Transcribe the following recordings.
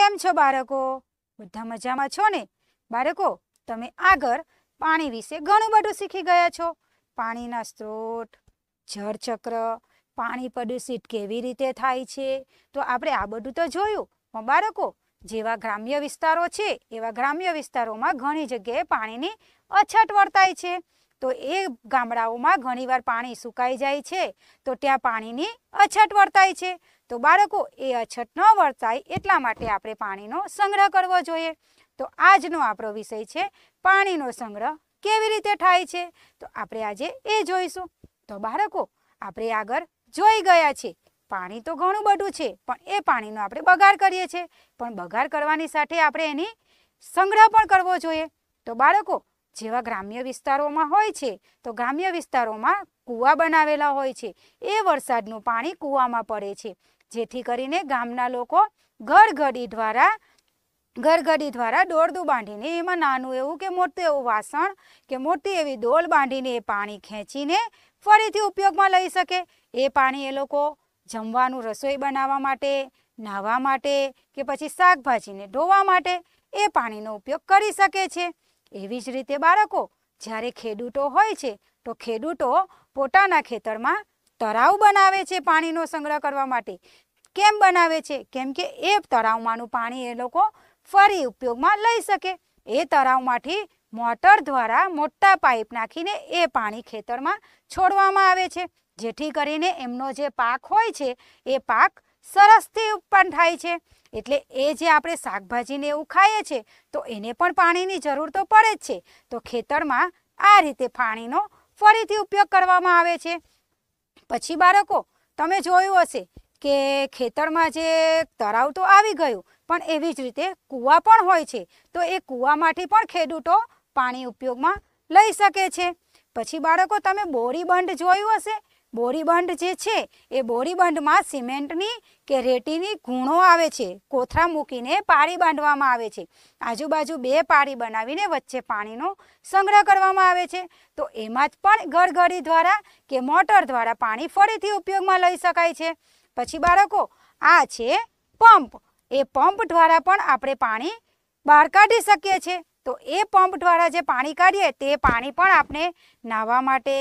કેમ છો બાળકો બધા મજામાં છો ને બાળકો તમે આગળ પાણી વિશે ઘણું બધું શીખી ગયા છો પાણીના સ્ત્રોત જળચક્ર પાણી પ્રદૂષિત કેવી રીતે થાય છે તો આપણે આ બધું તો જોયું પણ બાળકો જેવા ગ્રામ્ય વિસ્તારો છે એવા ગ્રામ્ય વિસ્તારોમાં ઘણી જગ્યાએ પાણીની અછત વર્તાય છે તો એ ગામડાઓમાં ઘણીવાર પાણી સુકાઈ જાય છે તો ત્યાં પાણીની અછત વર્તાય છે તો બાળકો એ અછત ન વર્તાય એટલા માટે આપણે પાણીનો સંગ્રહ કરવો જોઈએ તો આજનો આપણો વિષય છે પાણીનો સંગ્રહ કેવી રીતે થાય છે તો આપણે આજે એ જોઈશું તો બાળકો આપણે આગળ જોઈ ગયા છે પાણી તો ઘણું બધું છે પણ એ પાણીનો આપણે બગાડ કરીએ છીએ પણ બગાડ કરવાની સાથે આપણે એની સંગ્રહ પણ કરવો જોઈએ તો બાળકો જેવા ગ્રામ્ય વિસ્તારોમાં હોય છે તો ગ્રામ્ય વિસ્તારોમાં કૂવા બનાવેલા હોય છે એ વરસાદનું પાણી કૂવામાં પડે છે જેથી કરીને ગામના લોકો ઘરઘડી દ્વારા ઘરઘડી દ્વારા દોરડું બાંધીને એમાં નાનું એવું કે મોટું એવું વાસણ કે મોટી એવી દોલ બાંધીને એ પાણી ખેંચીને ફરીથી ઉપયોગમાં લઈ શકે એ પાણી એ લોકો જમવાનું રસોઈ બનાવવા માટે નાહવા માટે કે પછી શાકભાજીને ધોવા માટે એ પાણીનો ઉપયોગ કરી શકે છે એવી જ રીતે બાળકો જ્યારે ખેડૂતો હોય છે તો ખેડૂતો પોતાના ખેતરમાં તળાવ બનાવે છે પાણીનો સંગ્રહ કરવા માટે કેમ બનાવે છે કેમ કે એ તળાવમાંનું પાણી એ લોકો ફરી ઉપયોગમાં લઈ શકે એ તળાવમાંથી મોટર દ્વારા મોટા પાઇપ નાખીને એ પાણી ખેતરમાં છોડવામાં આવે છે જેથી કરીને એમનો જે પાક હોય છે એ પાક સરસથી ઉત્પન્ન થાય છે એટલે એ જે આપણે શાકભાજીને એવું ખાઈએ છીએ તો એને પણ પાણીની જરૂર તો પડે જ છે તો ખેતરમાં આ રીતે પાણીનો ફરીથી ઉપયોગ કરવામાં આવે છે પછી બાળકો તમે જોયું હશે કે ખેતરમાં જે તળાવ તો આવી ગયું પણ એવી જ રીતે કૂવા પણ હોય છે તો એ કૂવામાંથી પણ ખેડૂતો પાણી ઉપયોગમાં લઈ શકે છે પછી બાળકો તમે બોરીબંધ જોયું હશે બોરીબંધ જે છે એ બોરીબંધમાં સિમેન્ટની કે રેતીની ગુણો આવે છે કોથરા મૂકીને પારી બાંધવામાં આવે છે આજુબાજુ બે પાળી બનાવીને વચ્ચે પાણીનો સંગ્રહ કરવામાં આવે છે તો એમાં જ પણ ઘરઘડી દ્વારા કે મોટર દ્વારા પાણી ફરીથી ઉપયોગમાં લઈ શકાય છે પછી બાળકો આ છે પંપ એ પંપ દ્વારા પણ આપણે પાણી બહાર કાઢી શકીએ છીએ તો એ પંપ દ્વારા જે પાણી કાઢીએ તે પાણી પણ આપણે નાહવા માટે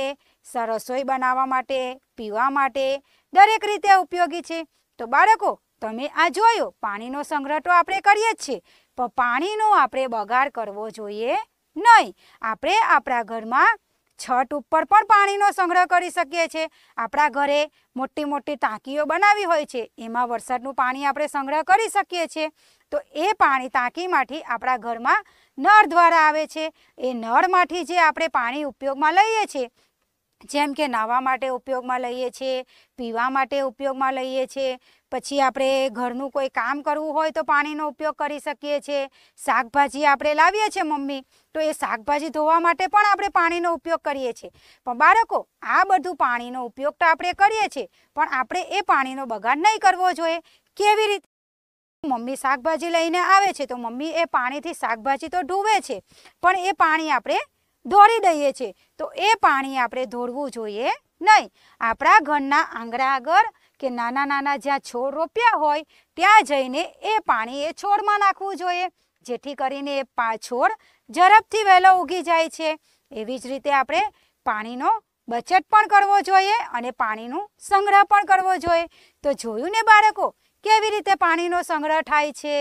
રસોઈ બનાવવા માટે પીવા માટે દરેક રીતે ઉપયોગી છે તો બાળકો તમે આ જોયો પાણીનો સંગ્રહ તો આપણે કરીએ જ છીએ પણ પાણીનો આપણે બગાડ કરવો જોઈએ નહીં આપણે આપણા ઘરમાં છત ઉપર પણ પાણીનો સંગ્રહ કરી શકીએ છીએ આપણા ઘરે મોટી મોટી ટાંકીઓ બનાવી હોય છે એમાં વરસાદનું પાણી આપણે સંગ્રહ કરી શકીએ છીએ તો એ પાણી ટાંકીમાંથી આપણા ઘરમાં નળ દ્વારા આવે છે એ નળમાંથી જે આપણે પાણી ઉપયોગમાં લઈએ છીએ જેમ કે નાહવા માટે ઉપયોગમાં લઈએ છીએ પીવા માટે ઉપયોગમાં લઈએ છીએ પછી આપણે ઘરનું કોઈ કામ કરવું હોય તો પાણીનો ઉપયોગ કરી શકીએ છીએ શાકભાજી આપણે લાવીએ છીએ મમ્મી તો એ શાકભાજી ધોવા માટે પણ આપણે પાણીનો ઉપયોગ કરીએ છીએ પણ બાળકો આ બધું પાણીનો ઉપયોગ તો આપણે કરીએ છીએ પણ આપણે એ પાણીનો બગાડ નહીં કરવો જોઈએ કેવી રીતે મમ્મી શાકભાજી લઈને આવે છે તો મમ્મી એ પાણીથી શાકભાજી તો ધોવે છે પણ એ પાણી આપણે ધોળી દઈએ છીએ તો એ પાણી આપણે ધોળવું જોઈએ નહીં આપણા ઘરના આંગણા આગળ કે નાના નાના જ્યાં છોડ રોપ્યા હોય ત્યાં જઈને એ પાણી એ છોડમાં નાખવું જોઈએ જેથી કરીને એ છોડ ઝડપથી વહેલો ઉગી જાય છે એવી જ રીતે આપણે પાણીનો બચત પણ કરવો જોઈએ અને પાણીનું સંગ્રહ પણ કરવો જોઈએ તો જોયું ને બાળકો કેવી રીતે પાણીનો સંગ્રહ થાય છે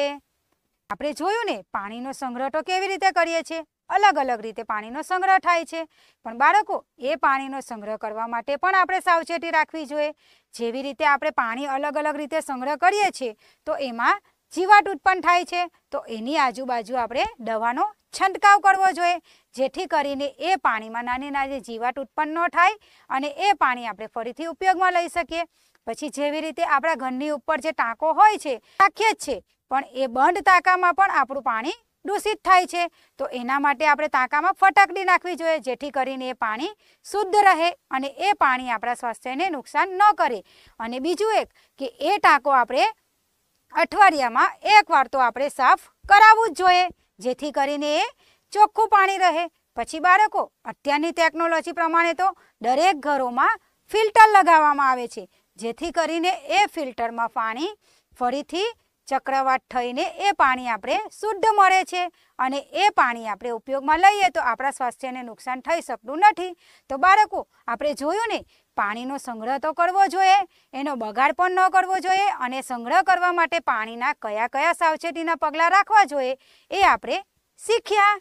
આપણે જોયું ને પાણીનો સંગ્રહ તો કેવી રીતે કરીએ છીએ અલગ અલગ રીતે પાણીનો સંગ્રહ થાય છે પણ બાળકો એ પાણીનો સંગ્રહ કરવા માટે પણ આપણે સાવચેતી રાખવી જોઈએ જેવી રીતે આપણે પાણી અલગ અલગ રીતે સંગ્રહ કરીએ છીએ તો એમાં જીવાટ ઉત્પન્ન થાય છે તો એની આજુબાજુ આપણે દવાનો છંટકાવ કરવો જોઈએ જેથી કરીને એ પાણીમાં નાની નાની જીવાટ ઉત્પન્ન ન થાય અને એ પાણી આપણે ફરીથી ઉપયોગમાં લઈ શકીએ પછી જેવી રીતે આપણા ઘરની ઉપર જે ટાંકો હોય છે રાખીએ જ છે પણ એ બંધ ટાંકામાં પણ આપણું પાણી દૂષિત થાય છે તો એના માટે આપણે તાંકામાં ફટકડી નાખવી જોઈએ જેથી કરીને એ પાણી શુદ્ધ રહે અને એ પાણી આપણા સ્વાસ્થ્યને નુકસાન ન કરે અને બીજું એક કે એ ટાંકો આપણે અઠવાડિયામાં એકવાર તો આપણે સાફ કરાવવું જ જોઈએ જેથી કરીને એ ચોખ્ખું પાણી રહે પછી બાળકો અત્યારની ટેકનોલોજી પ્રમાણે તો દરેક ઘરોમાં ફિલ્ટર લગાવવામાં આવે છે જેથી કરીને એ ફિલ્ટરમાં પાણી ફરીથી ચક્રવાત થઈને એ પાણી આપણે શુદ્ધ મળે છે અને એ પાણી આપણે ઉપયોગમાં લઈએ તો આપણા સ્વાસ્થ્યને નુકસાન થઈ શકતું નથી તો બાળકો આપણે જોયું ને પાણીનો સંગ્રહ તો કરવો જોઈએ એનો બગાડ પણ ન કરવો જોઈએ અને સંગ્રહ કરવા માટે પાણીના કયા કયા સાવચેતીના પગલાં રાખવા જોઈએ એ આપણે શીખ્યા